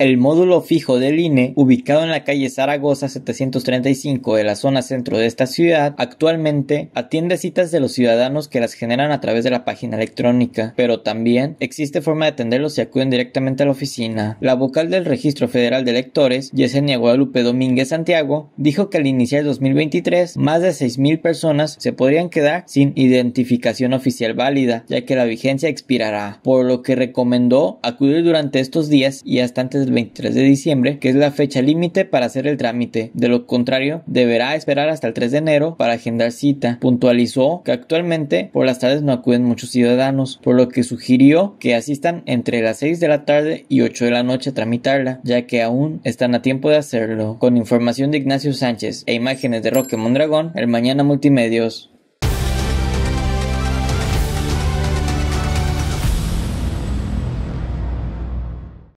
El módulo fijo del INE, ubicado en la calle Zaragoza 735 de la zona centro de esta ciudad, actualmente atiende citas de los ciudadanos que las generan a través de la página electrónica, pero también existe forma de atenderlos si acuden directamente a la oficina. La vocal del Registro Federal de Electores, Yesenia Guadalupe Domínguez Santiago, dijo que al iniciar 2023, más de 6.000 personas se podrían quedar sin identificación oficial válida, ya que la vigencia expirará, por lo que recomendó acudir durante estos días y hasta antes de 23 de diciembre, que es la fecha límite para hacer el trámite. De lo contrario, deberá esperar hasta el 3 de enero para agendar cita. Puntualizó que actualmente por las tardes no acuden muchos ciudadanos, por lo que sugirió que asistan entre las 6 de la tarde y 8 de la noche a tramitarla, ya que aún están a tiempo de hacerlo. Con información de Ignacio Sánchez e imágenes de Roque Mondragón, el Mañana Multimedios.